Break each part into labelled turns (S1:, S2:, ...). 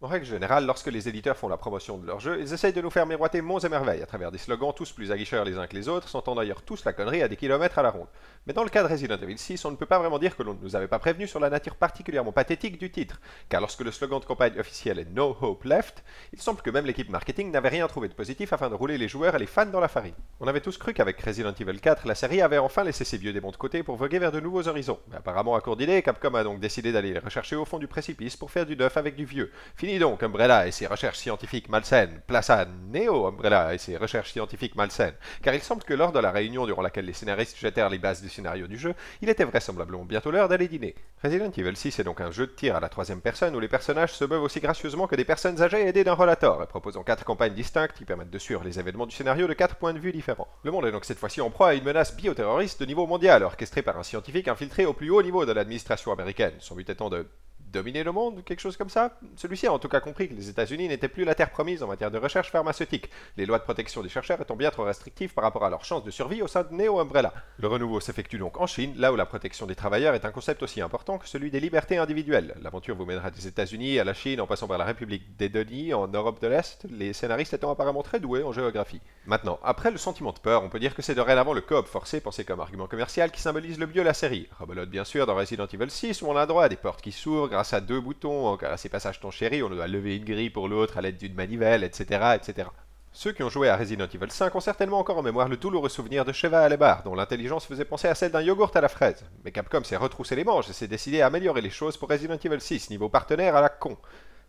S1: En règle générale, lorsque les éditeurs font la promotion de leur jeu, ils essayent de nous faire miroiter monts et merveilles à travers des slogans tous plus aguicheurs les uns que les autres, sentant d'ailleurs tous la connerie à des kilomètres à la ronde. Mais dans le cas de Resident Evil 6, on ne peut pas vraiment dire que l'on ne nous avait pas prévenu sur la nature particulièrement pathétique du titre, car lorsque le slogan de campagne officiel est No Hope Left, il semble que même l'équipe marketing n'avait rien trouvé de positif afin de rouler les joueurs et les fans dans la farine. On avait tous cru qu'avec Resident Evil 4, la série avait enfin laissé ses vieux démons de côté pour voguer vers de nouveaux horizons, mais apparemment à court d'idées, Capcom a donc décidé d'aller les rechercher au fond du précipice pour faire du neuf avec du vieux Fini donc Umbrella et ses recherches scientifiques malsaines, place à Neo Umbrella et ses recherches scientifiques malsaines, car il semble que lors de la réunion durant laquelle les scénaristes jetèrent les bases du scénario du jeu, il était vraisemblablement bientôt l'heure d'aller dîner. Resident Evil 6 est donc un jeu de tir à la troisième personne où les personnages se meuvent aussi gracieusement que des personnes âgées aidées d'un relator, et proposant quatre campagnes distinctes qui permettent de suivre les événements du scénario de quatre points de vue différents. Le monde est donc cette fois-ci en proie à une menace bioterroriste de niveau mondial, orchestrée par un scientifique infiltré au plus haut niveau de l'administration américaine, son but étant de dominer le monde, quelque chose comme ça Celui-ci a en tout cas compris que les États-Unis n'étaient plus la terre promise en matière de recherche pharmaceutique, les lois de protection des chercheurs étant bien trop restrictives par rapport à leur chances de survie au sein de Neo Umbrella. Le renouveau s'effectue donc en Chine, là où la protection des travailleurs est un concept aussi important que celui des libertés individuelles. L'aventure vous mènera des États-Unis à la Chine en passant par la République des Denis en Europe de l'Est, les scénaristes étant apparemment très doués en géographie. Maintenant, après le sentiment de peur, on peut dire que c'est dorénavant le coop forcé pensé comme argument commercial qui symbolise le mieux la série. Rebelote bien sûr dans Resident Evil 6 où on a droit à des portes qui s'ouvrent grâce à deux boutons, car à passages ton chéri, on doit lever une grille pour l'autre à l'aide d'une manivelle, etc., etc. Ceux qui ont joué à Resident Evil 5 ont certainement encore en mémoire le douloureux souvenir de Cheval à bar, dont l'intelligence faisait penser à celle d'un yogourt à la fraise. Mais Capcom s'est retroussé les manches et s'est décidé à améliorer les choses pour Resident Evil 6, niveau partenaire à la con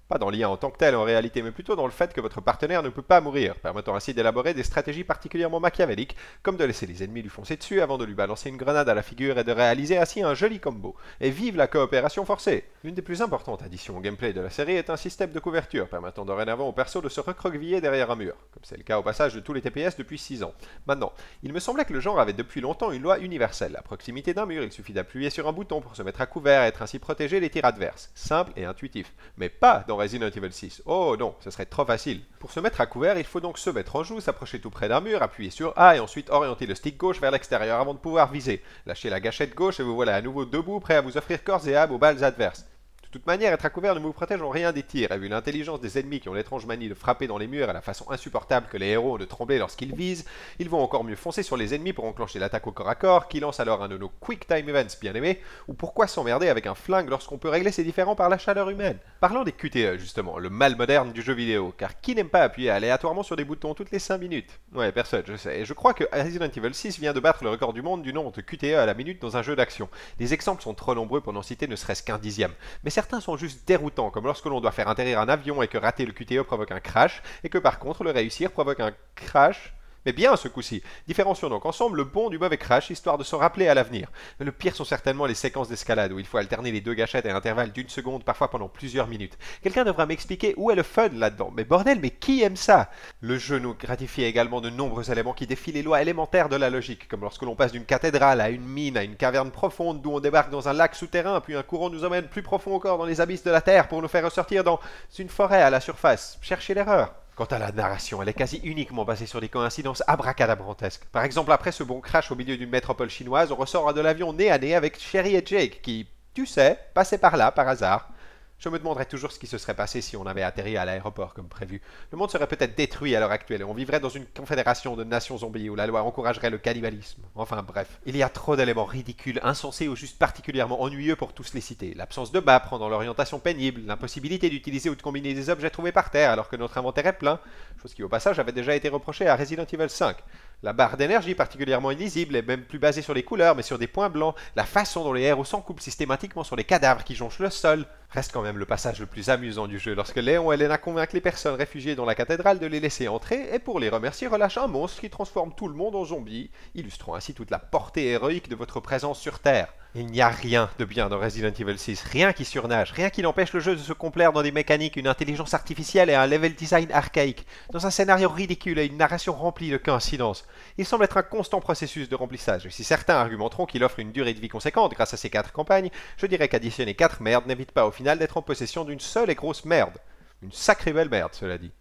S1: pas dans l'IA en tant que tel en réalité, mais plutôt dans le fait que votre partenaire ne peut pas mourir, permettant ainsi d'élaborer des stratégies particulièrement machiavéliques, comme de laisser les ennemis lui foncer dessus avant de lui balancer une grenade à la figure et de réaliser ainsi un joli combo. Et vive la coopération forcée Une des plus importantes additions au gameplay de la série est un système de couverture, permettant dorénavant au perso de se recroqueviller derrière un mur, comme c'est le cas au passage de tous les TPS depuis 6 ans. Maintenant, il me semblait que le genre avait depuis longtemps une loi universelle. À proximité d'un mur, il suffit d'appuyer sur un bouton pour se mettre à couvert et être ainsi protégé des tirs adverses. Simple et intuitif. Mais pas dans Resident Evil 6. Oh non, ce serait trop facile. Pour se mettre à couvert, il faut donc se mettre en joue, s'approcher tout près d'un mur, appuyer sur A et ensuite orienter le stick gauche vers l'extérieur avant de pouvoir viser. Lâchez la gâchette gauche et vous voilà à nouveau debout, prêt à vous offrir corps et âme aux balles adverses. De toute manière, être à couvert ne vous protège en rien des tirs, et vu l'intelligence des ennemis qui ont l'étrange manie de frapper dans les murs à la façon insupportable que les héros ont de trembler lorsqu'ils visent, ils vont encore mieux foncer sur les ennemis pour enclencher l'attaque au corps à corps, qui lance alors un de nos quick time events bien aimés, ou pourquoi s'emmerder avec un flingue lorsqu'on peut régler ses différends par la chaleur humaine. Parlons des QTE, justement, le mal moderne du jeu vidéo, car qui n'aime pas appuyer aléatoirement sur des boutons toutes les 5 minutes Ouais, personne, je sais, et je crois que Resident Evil 6 vient de battre le record du monde du nombre de QTE à la minute dans un jeu d'action. Les exemples sont trop nombreux pour n'en citer ne serait-ce qu'un dixième, mais Certains sont juste déroutants, comme lorsque l'on doit faire atterrir un avion et que rater le QTE provoque un crash, et que par contre le réussir provoque un crash mais bien ce coup-ci. Différencions donc ensemble le bon du mauvais crash, histoire de s'en rappeler à l'avenir. Le pire sont certainement les séquences d'escalade, où il faut alterner les deux gâchettes à intervalles d'une seconde, parfois pendant plusieurs minutes. Quelqu'un devra m'expliquer où est le fun là-dedans. Mais bordel, mais qui aime ça Le jeu nous gratifie également de nombreux éléments qui défient les lois élémentaires de la logique, comme lorsque l'on passe d'une cathédrale à une mine, à une caverne profonde, d'où on débarque dans un lac souterrain, puis un courant nous emmène plus profond encore dans les abysses de la Terre pour nous faire ressortir dans une forêt à la surface. Cherchez l'erreur. Quant à la narration, elle est quasi uniquement basée sur des coïncidences abracadabrantesques. Par exemple, après ce bon crash au milieu d'une métropole chinoise, on ressort de l'avion nez à nez avec Sherry et Jake, qui, tu sais, passaient par là par hasard. Je me demanderais toujours ce qui se serait passé si on avait atterri à l'aéroport comme prévu. Le monde serait peut-être détruit à l'heure actuelle et on vivrait dans une confédération de nations zombies où la loi encouragerait le cannibalisme. Enfin bref, il y a trop d'éléments ridicules, insensés ou juste particulièrement ennuyeux pour tous les citer. L'absence de map rendant l'orientation pénible, l'impossibilité d'utiliser ou de combiner des objets trouvés par terre alors que notre inventaire est plein, chose qui au passage avait déjà été reprochée à Resident Evil 5. La barre d'énergie particulièrement invisible est même plus basée sur les couleurs, mais sur des points blancs. La façon dont les héros couplent systématiquement sur les cadavres qui jonchent le sol reste quand même le passage le plus amusant du jeu, lorsque Léon et Elena convainquent les personnes réfugiées dans la cathédrale de les laisser entrer, et pour les remercier relâche un monstre qui transforme tout le monde en zombie, illustrant ainsi toute la portée héroïque de votre présence sur Terre. Il n'y a rien de bien dans Resident Evil 6, rien qui surnage, rien qui n'empêche le jeu de se complaire dans des mécaniques, une intelligence artificielle et un level design archaïque, dans un scénario ridicule et une narration remplie de coïncidences. Il semble être un constant processus de remplissage, et si certains argumenteront qu'il offre une durée de vie conséquente grâce à ses quatre campagnes, je dirais qu'additionner quatre merdes n'évite pas au final d'être en possession d'une seule et grosse merde. Une sacrée belle merde, cela dit.